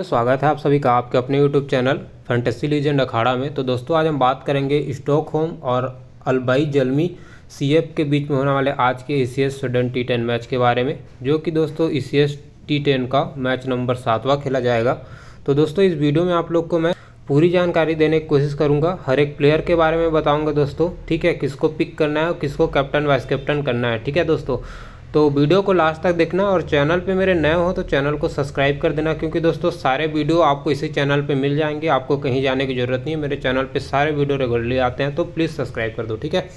स्वागत है आप सभी का आपके अपने YouTube चैनल फंटेसी लीजेंड अखाड़ा में तो दोस्तों आज हम बात करेंगे स्टॉक होम और अलबाई जलमी सी के बीच में होने वाले आज के E C S T ten match के बारे में जो कि दोस्तों E C S T ten का मैच नंबर सातवां खेला जाएगा तो दोस्तों इस वीडियो में आप लोग को मैं पूरी जानकारी देने की कोशिश करूंगा हर एक प्लेयर के बारे में बताऊंगा दोस्तों ठीक है किसको पिक करना है और किसको कैप्टन वाइस कैप्टन करना है ठीक है दोस्तों तो वीडियो को लास्ट तक देखना और चैनल पे मेरे नए हो तो चैनल को सब्सक्राइब कर देना क्योंकि दोस्तों सारे वीडियो आपको इसी चैनल पे मिल जाएंगे आपको कहीं जाने की ज़रूरत नहीं है मेरे चैनल पे सारे वीडियो रेगुलरली आते हैं तो प्लीज़ सब्सक्राइब कर दो ठीक है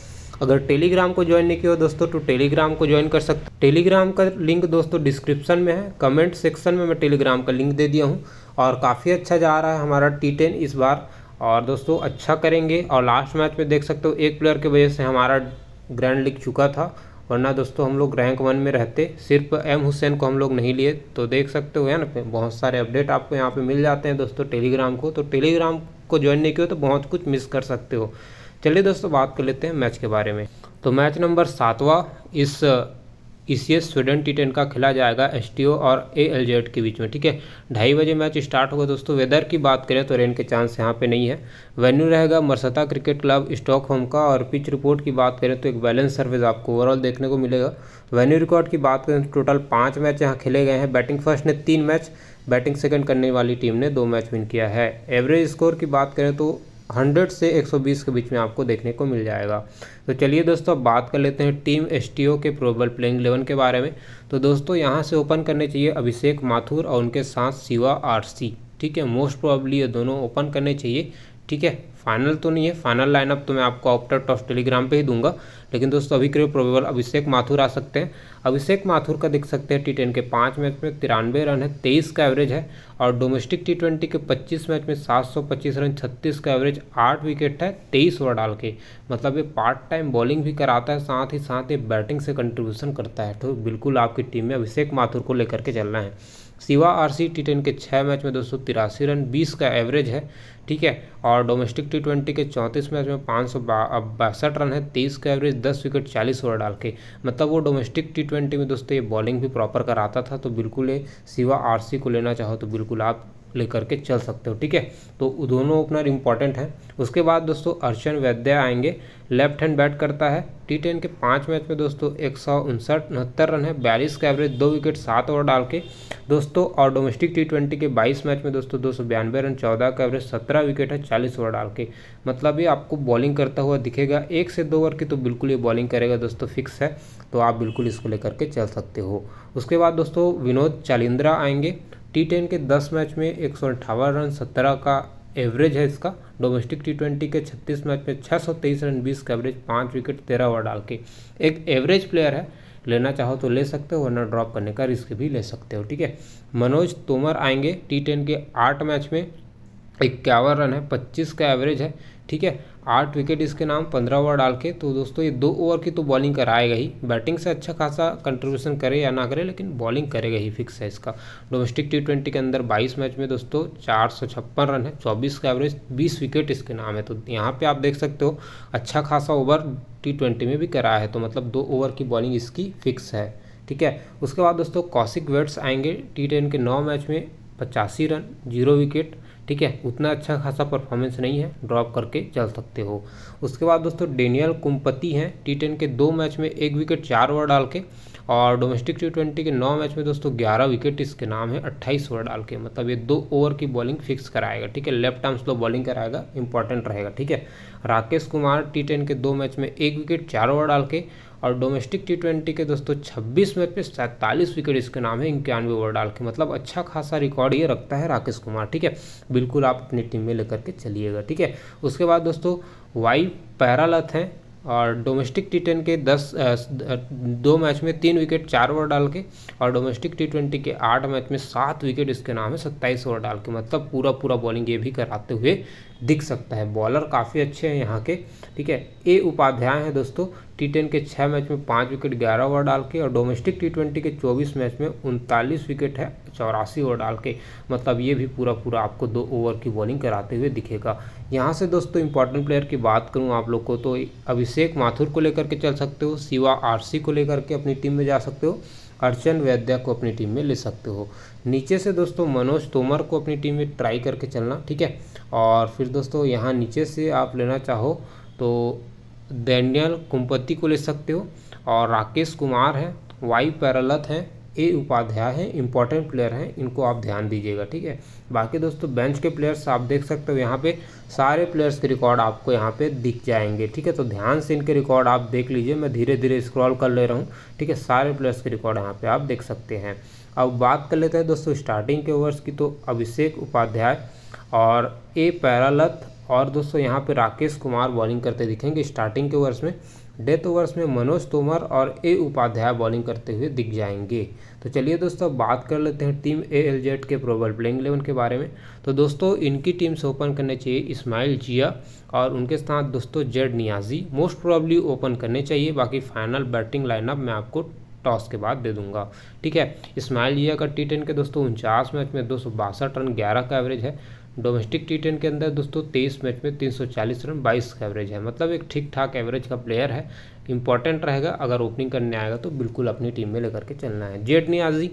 अगर टेलीग्राम को ज्वाइन नहीं किया हो दोस्तों तो टेलीग्राम को ज्वाइन कर सकते टेलीग्राम का लिंक दोस्तों डिस्क्रिप्शन में है कमेंट सेक्शन में मैं टेलीग्राम का लिंक दे दिया हूँ और काफ़ी अच्छा जा रहा है हमारा टी टेन इस बार और दोस्तों अच्छा करेंगे और लास्ट मैच में देख सकते हो एक प्लेयर की वजह से हमारा ग्रैंड लीग चुका था वरना दोस्तों हम लोग रैंक वन में रहते सिर्फ एम हुसैन को हम लोग नहीं लिए तो देख सकते हो है ना बहुत सारे अपडेट आपको यहाँ पे मिल जाते हैं दोस्तों टेलीग्राम को तो टेलीग्राम को ज्वाइन नहीं किया तो बहुत कुछ मिस कर सकते हो चलिए दोस्तों बात कर लेते हैं मैच के बारे में तो मैच नंबर सातवा इस इसे स्वीडन टी का खेला जाएगा एस और ए के बीच में ठीक है ढाई बजे मैच स्टार्ट होगा दोस्तों वेदर की बात करें तो रेन के चांस यहाँ पे नहीं है वेन्यू रहेगा Marsta cricket club Stockholm का और पिच रिपोर्ट की बात करें तो एक बैलेंस सर्विस आपको ओवरऑल देखने को मिलेगा वेन्यू रिकॉर्ड की बात करें तो टोटल पाँच मैच यहाँ खेले गए हैं बैटिंग फर्स्ट ने तीन मैच बैटिंग सेकेंड करने वाली टीम ने दो मैच विन किया है एवरेज स्कोर की बात करें तो हंड्रेड से एक सौ बीस के बीच में आपको देखने को मिल जाएगा तो चलिए दोस्तों अब बात कर लेते हैं टीम ओ के प्रोबल प्लेइंग इलेवन के बारे में तो दोस्तों यहाँ से ओपन करने चाहिए अभिषेक माथुर और उनके साथ शिवा आरसी ठीक है मोस्ट प्रॉब्ली ये दोनों ओपन करने चाहिए ठीक है फाइनल तो नहीं है फाइनल लाइनअप तो मैं आपको ऑप्टर टॉस टेलीग्राम पे ही दूंगा लेकिन दोस्तों अभी के प्रोबेबल अभिषेक माथुर आ सकते हैं अभिषेक माथुर का देख सकते हैं टी टेन के पाँच मैच में तिरानवे रन है तेईस का एवरेज है और डोमेस्टिक टी ट्वेंटी के पच्चीस मैच में सात सौ पच्चीस रन छत्तीस का एवरेज आठ विकेट है तेईस ओवर डाल के मतलब ये पार्ट टाइम बॉलिंग भी कराता है साथ ही साथ ये बैटिंग से कंट्रीब्यूशन करता है तो बिल्कुल आपकी टीम में अभिषेक माथुर को लेकर के चलना है सिवा आर सी टी के छः मैच में दो सौ तिरासी रन बीस का एवरेज है ठीक है और डोमेस्टिक टी ट्वेंटी के चौंतीस मैच में पाँच सौ बासठ रन है तेईस का एवरेज दस विकेट चालीस ओवर डाल के मतलब वो डोमेस्टिक टी ट्वेंटी में दोस्तों ये बॉलिंग भी प्रॉपर कराता था तो बिल्कुल ये सिवा आर सी को लेना चाहो तो बिल्कुल आप लेकर के चल सकते हो ठीक है तो दोनों ओपनर इंपॉर्टेंट हैं उसके बाद दोस्तों अर्चन वैद्या आएंगे लेफ्ट हैंड बैट करता है टी टेन के पाँच मैच में दोस्तों एक सौ उनसठ उनहत्तर रन है बयालीस का एवरेज दो विकेट सात ओवर डाल के दोस्तों और डोमेस्टिक टी ट्वेंटी के बाईस मैच में दोस्तों दो सौ बयानवे रन चौदह का एवरेज सत्रह विकेट है चालीस ओवर डाल के मतलब ये आपको बॉलिंग करता हुआ दिखेगा एक से दो ओवर की तो बिल्कुल ये बॉलिंग करेगा दोस्तों फिक्स है तो आप बिल्कुल इसको लेकर के चल सकते हो उसके बाद दोस्तों विनोद चालिंद्रा आएंगे टी टेन के दस मैच में एक सौ अट्ठावन रन सत्रह का एवरेज है इसका डोमेस्टिक टी ट्वेंटी के 36 मैच में 623 रन 20 का एवरेज पाँच विकेट तेरह ओवर डाल के एक एवरेज प्लेयर है लेना चाहो तो ले सकते हो वरना ड्रॉप करने का रिस्क भी ले सकते हो ठीक है मनोज तोमर आएंगे टी टेन के आठ मैच में इक्यावन रन है पच्चीस का एवरेज है ठीक है आठ विकेट इसके नाम पंद्रह ओवर डाल के तो दोस्तों ये दो ओवर की तो बॉलिंग कराएगा ही बैटिंग से अच्छा खासा कंट्रीब्यूशन करे या ना करे लेकिन बॉलिंग करेगा ही फिक्स है इसका डोमेस्टिक टी ट्वेंटी के अंदर 22 मैच में दोस्तों चार सौ छप्पन रन है 24 का एवरेज 20 विकेट इसके नाम है तो यहाँ पे आप देख सकते हो अच्छा खासा ओवर टी ट्वेंटी में भी कराया है तो मतलब दो ओवर की बॉलिंग इसकी फिक्स है ठीक है उसके बाद दोस्तों कौशिक वेट्स आएंगे टी के नौ मैच में पचासी रन जीरो विकेट ठीक है उतना अच्छा खासा परफॉर्मेंस नहीं है ड्रॉप करके चल सकते हो उसके बाद दोस्तों डेनियल कुंपति हैं टी के दो मैच में एक विकेट चार ओवर डाल के और डोमेस्टिक टी ट्वेंटी के नौ मैच में दोस्तों ग्यारह विकेट इसके नाम है अट्ठाईस ओवर डाल के मतलब ये दो ओवर की बॉलिंग फिक्स कराएगा ठीक है लेफ्ट आर्म स्लो बॉलिंग कराएगा इंपॉर्टेंट रहेगा ठीक है राकेश कुमार टी के दो मैच में एक विकेट चार ओवर डाल के और डोमेस्टिक टी ट्वेंटी के दोस्तों छब्बीस मैच में सैंतालीस विकेट इसके नाम है इक्यानवे ओवर डाल के मतलब अच्छा खासा रिकॉर्ड ये रखता है राकेश कुमार ठीक है बिल्कुल आप अपनी टीम में लेकर के चलिएगा ठीक है उसके बाद दोस्तों वाई पैरालथ हैं और डोमेस्टिक टी के दस दो मैच में तीन विकेट चार ओवर डाल के और डोमेस्टिक टी ट्वेंटी के आठ मैच में सात विकेट इसके नाम है सत्ताईस ओवर डाल के मतलब पूरा पूरा बॉलिंग ये भी कराते हुए दिख सकता है बॉलर काफ़ी अच्छे हैं यहाँ के ठीक है ए उपाध्याय हैं दोस्तों टी टेन के छः मैच में पाँच विकेट ग्यारह ओवर डाल के और डोमेस्टिक टी ट्वेंटी के चौबीस मैच में उनतालीस विकेट है चौरासी ओवर डाल के मतलब ये भी पूरा पूरा आपको दो ओवर की बॉलिंग कराते हुए दिखेगा यहाँ से दोस्तों इंपॉर्टेंट प्लेयर की बात करूँ आप लोग को तो अभिषेक माथुर को लेकर के चल सकते हो शिवा आरसी को लेकर के अपनी टीम में जा सकते हो अर्चन वैद्या को अपनी टीम में ले सकते हो नीचे से दोस्तों मनोज तोमर को अपनी टीम में ट्राई करके चलना ठीक है और फिर दोस्तों यहाँ नीचे से आप लेना चाहो तो दैनियल कुंपति को ले सकते हो और राकेश कुमार हैं वाई पैरलत हैं ए उपाध्याय हैं इंपॉर्टेंट प्लेयर हैं इनको आप ध्यान दीजिएगा ठीक है बाकी दोस्तों बेंच के प्लेयर्स आप देख सकते हो यहाँ पे सारे प्लेयर्स के रिकॉर्ड आपको यहाँ पे दिख जाएंगे ठीक है तो ध्यान से इनके रिकॉर्ड आप देख लीजिए मैं धीरे धीरे स्क्रॉल कर ले रहा हूँ ठीक है सारे प्लेयर्स के रिकॉर्ड यहाँ पर आप देख सकते हैं अब बात कर लेते हैं दोस्तों स्टार्टिंग के ओवर्स की तो अभिषेक उपाध्याय और ए पैरालथ और दोस्तों यहाँ पे राकेश कुमार बॉलिंग करते दिखेंगे स्टार्टिंग के ओवर्स में डेथ ओवर्स में मनोज तोमर और ए उपाध्याय बॉलिंग करते हुए दिख जाएंगे तो चलिए दोस्तों बात कर लेते हैं टीम ए एल जेड के प्रोबल प्लेइंग इलेवन के बारे में तो दोस्तों इनकी टीम से ओपन करने चाहिए इस्माइल जिया और उनके साथ दोस्तों Z Niazi most probably open करने चाहिए बाकी फाइनल बैटिंग लाइनअप मैं आपको टॉस के बाद दे दूंगा ठीक है इस्माइल जिया का टी टेन के दोस्तों उनचास मैच में दो रन ग्यारह का एवरेज है डोमेस्टिक टी टेन के अंदर दोस्तों तेईस मैच में चालीस रन बाईस का एवरेज है मतलब एक ठीक ठाक एवरेज का प्लेयर है इंपॉर्टेंट रहेगा अगर ओपनिंग करने आएगा तो बिल्कुल अपनी टीम में लेकर के चलना है जेट नियाजी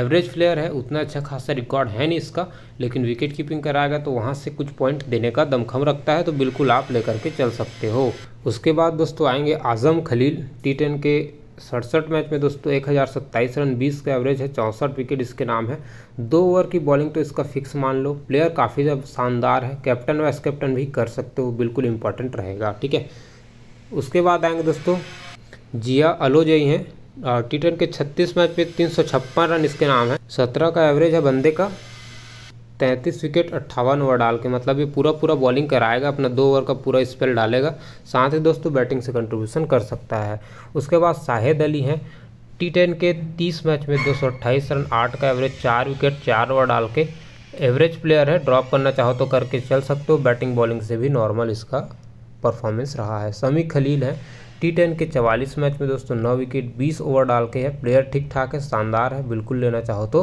एवरेज प्लेयर है उतना अच्छा खासा रिकॉर्ड है नहीं इसका लेकिन विकेट कीपिंग कराएगा तो वहाँ से कुछ पॉइंट देने का दमखम रखता है तो बिल्कुल आप लेकर के चल सकते हो उसके बाद दोस्तों आएंगे आज़म खलील टी टेन के सड़सठ मैच में दोस्तों एक हज़ार सत्ताईस रन बीस का एवरेज है चौंसठ विकेट इसके नाम है दो ओवर की बॉलिंग तो इसका फिक्स मान लो प्लेयर काफ़ी जब शानदार है कैप्टन वाइस कैप्टन भी कर सकते हो बिल्कुल इंपॉर्टेंट रहेगा ठीक है उसके बाद आएंगे दोस्तों जिया अलोजई हैं टी के छत्तीस मैच में तीन सौ छप्पन रन इसके नाम है सत्रह का एवरेज है बंदे का तैंतीस विकेट अट्ठावन ओवर डाल के मतलब ये पूरा पूरा बॉलिंग कराएगा अपना दो ओवर का पूरा स्पेल डालेगा साथ ही दोस्तों बैटिंग से कंट्रीब्यूशन कर सकता है उसके बाद शाहिद अली हैं टी टेन के तीस मैच में दो रन आठ का एवरेज चार विकेट चार ओवर डाल के एवरेज प्लेयर है ड्रॉप करना चाहो तो करके चल सकते हो बैटिंग बॉलिंग से भी नॉर्मल इसका परफॉर्मेंस रहा है समी खलील है टी टेन के चवालीस मैच में दोस्तों नौ विकेट बीस ओवर डाल के है प्लेयर ठीक ठाक है शानदार है बिल्कुल लेना चाहो तो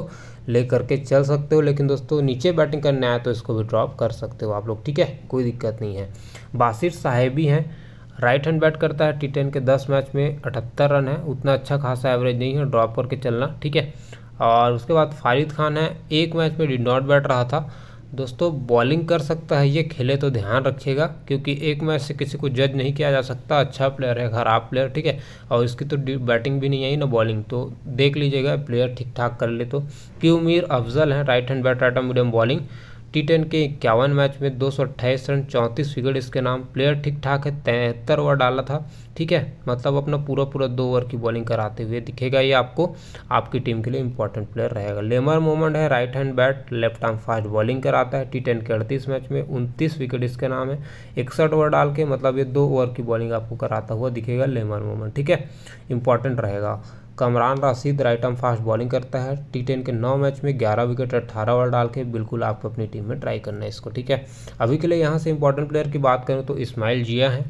ले करके चल सकते हो लेकिन दोस्तों नीचे बैटिंग करने आए तो इसको भी ड्रॉप कर सकते हो आप लोग ठीक है कोई दिक्कत नहीं है बासिर साहेबी हैं राइट हैंड बैट करता है टी टेन के दस मैच में अठहत्तर रन है उतना अच्छा खासा एवरेज नहीं है ड्रॉप करके चलना ठीक है और उसके बाद फारिद खान है एक मैच में डिड नॉट बैट रहा था दोस्तों बॉलिंग कर सकता है ये खेले तो ध्यान रखिएगा क्योंकि एक मैच से किसी को जज नहीं किया जा सकता अच्छा प्लेयर है खराब प्लेयर ठीक है और इसकी तो बैटिंग भी नहीं आई ना बॉलिंग तो देख लीजिएगा प्लेयर ठीक ठाक कर ले तो क्यूमीर अफजल है right hand bat right medium bowling T ten के इक्यावन मैच में दो सौ अट्ठाईस रन चौंतीस विकेट इसके नाम प्लेयर ठीक ठाक है तिहत्तर ओवर डाला था ठीक है मतलब अपना पूरा पूरा दो ओवर की बॉलिंग कराते हुए दिखेगा ये आपको आपकी टीम के लिए इंपॉर्टेंट प्लेयर रहेगा लेमर मोमेंट है right hand bat left arm fast bowling कराता है टी टेन के अड़तीस मैच में उनतीस विकेट इसके नाम है इकसठ ओवर डाल के मतलब ये दो ओवर की बॉलिंग आपको कराता हुआ दिखेगा लेमर मोमेंट ठीक है इंपॉर्टेंट रहेगा Kamran Rashid right arm fast bowling करता है टी टेन के नौ मैच में ग्यारह विकेट अट्ठारह ओवर डाल के बिल्कुल आपको अपनी टीम में ट्राई करना है इसको ठीक है अभी के लिए यहाँ से इंपॉर्टेंट प्लेयर की बात करें तो इस्माइल जिया हैं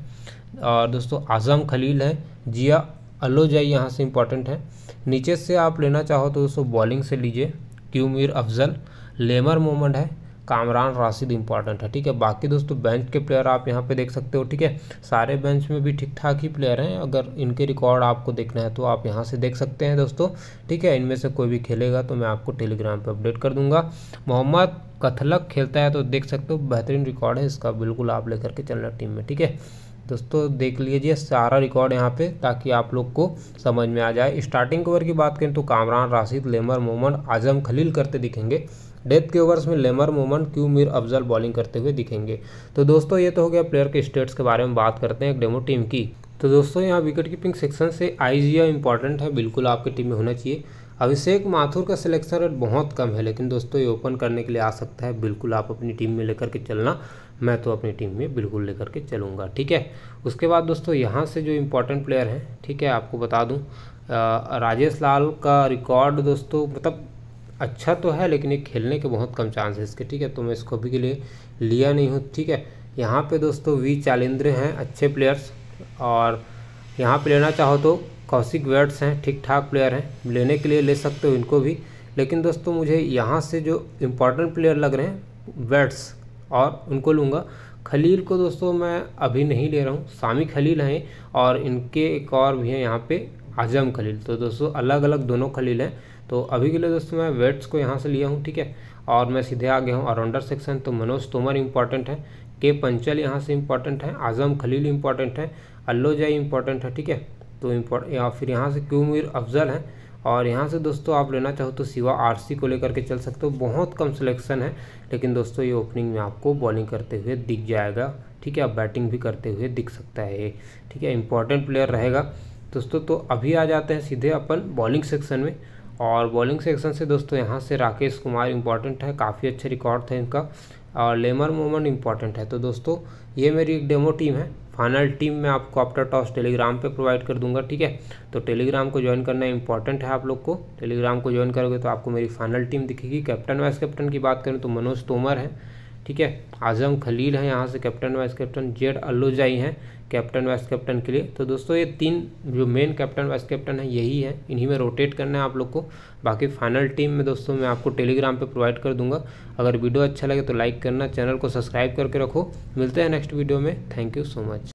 और दोस्तों आज़म खलील है जिया अलोजाई यहाँ से इंपॉर्टेंट है नीचे से आप लेना चाहो तो दोस्तों बॉलिंग से लीजिए क्यूमिर अफजल लेमर मोमेंट है कामरान राशिद इंपॉर्टेंट है ठीक है बाकी दोस्तों बेंच के प्लेयर आप यहाँ पे देख सकते हो ठीक है सारे बेंच में भी ठीक ठाक ही प्लेयर हैं अगर इनके रिकॉर्ड आपको देखना है तो आप यहाँ से देख सकते हैं दोस्तों ठीक है इनमें से कोई भी खेलेगा तो मैं आपको टेलीग्राम पर अपडेट कर दूंगा मोहम्मद कथलक खेलता है तो देख सकते हो बेहतरीन रिकॉर्ड है इसका बिल्कुल आप लेकर के चलना टीम में ठीक है दोस्तों देख लीजिए सारा रिकॉर्ड यहाँ पे ताकि आप लोग को समझ में आ जाए स्टार्टिंग ओवर की बात करें तो कामरान राशिद लेमर मोमन आजम खलील करते दिखेंगे डेथ के ओवर्स में लेमर मोमन क्यू मीर अफजल बॉलिंग करते हुए दिखेंगे तो दोस्तों ये तो हो गया प्लेयर के स्टेट्स के बारे में बात करते हैं एक डेमो टीम की तो दोस्तों यहाँ विकेट कीपिंग सेक्शन से आईजीया इंपॉर्टेंट है बिल्कुल आपकी टीम में होना चाहिए अभिषेक माथुर का सिलेक्शन रेट बहुत कम है लेकिन दोस्तों ये ओपन करने के लिए आ सकता है बिल्कुल आप अपनी टीम में लेकर के चलना मैं तो अपनी टीम में बिल्कुल लेकर के चलूँगा ठीक है उसके बाद दोस्तों यहाँ से जो इम्पोर्टेंट प्लेयर हैं ठीक है आपको बता दूँ राजेश लाल का रिकॉर्ड दोस्तों मतलब अच्छा तो है लेकिन ये खेलने के बहुत कम चांस है इसके ठीक है तो मैं इसको अभी के लिए लिया नहीं हूँ ठीक है यहाँ पे दोस्तों वी चालेंद्र हैं अच्छे प्लेयर्स और यहाँ पे लेना चाहो तो कौशिक वर्ड्स हैं ठीक ठाक प्लेयर हैं लेने के लिए ले सकते हो इनको भी लेकिन दोस्तों मुझे यहाँ से जो इम्पोर्टेंट प्लेयर लग रहे हैं वर्ड्स और उनको लूँगा खलील को दोस्तों मैं अभी नहीं ले रहा हूँ सामी खलील हैं और इनके एक और भी हैं यहाँ पे आजम खलील तो दोस्तों अलग अलग दोनों खलील हैं तो अभी के लिए दोस्तों मैं वेट्स को यहाँ से लिया हूँ ठीक है और मैं सीधे आ गया हूँ ऑलराउंडर सेक्शन तो मनोज तोमर इंपॉर्टेंट है के पंचल यहाँ से इंपॉर्टेंट है आजम खलील इंपॉर्टेंट है अल्लोजाई इंपॉर्टेंट है ठीक है तो या फिर यहाँ से क्यों मीर अफजल है और यहाँ से दोस्तों आप लेना चाहो तो सिवा आरसी को लेकर के चल सकते हो बहुत कम सिलेक्शन है लेकिन दोस्तों ये ओपनिंग में आपको बॉलिंग करते हुए दिख जाएगा ठीक है आप बैटिंग भी करते हुए दिख सकता है ये ठीक है इंपॉर्टेंट प्लेयर रहेगा दोस्तों तो अभी आ जाते हैं सीधे अपन बॉलिंग सेक्शन में और बॉलिंग सेक्शन से दोस्तों यहाँ से राकेश कुमार इंपॉर्टेंट है काफ़ी अच्छे रिकॉर्ड थे इनका और लेमर मोमेंट इंपॉर्टेंट है तो दोस्तों ये मेरी एक डेमो टीम है फाइनल टीम मैं आपको आफ्टर टॉस टेलीग्राम पे प्रोवाइड कर दूंगा ठीक है तो टेलीग्राम को ज्वाइन करना इंपॉर्टेंट है आप लोग को टेलीग्राम को ज्वाइन करोगे तो आपको मेरी फाइनल टीम दिखेगी कैप्टन वाइस कैप्टन की बात करें तो मनोज तोमर है ठीक है आजम खलील है यहाँ से captain vice captain Z Alluzai हैं कैप्टन वाइस कैप्टन के लिए तो दोस्तों ये तीन जो मेन कैप्टन वाइस कैप्टन है यही है इन्हीं में रोटेट करना है आप लोग को बाकी फाइनल टीम में दोस्तों मैं आपको टेलीग्राम पे प्रोवाइड कर दूंगा अगर वीडियो अच्छा लगे तो लाइक करना चैनल को सब्सक्राइब करके रखो मिलते हैं नेक्स्ट वीडियो में थैंक यू सो मच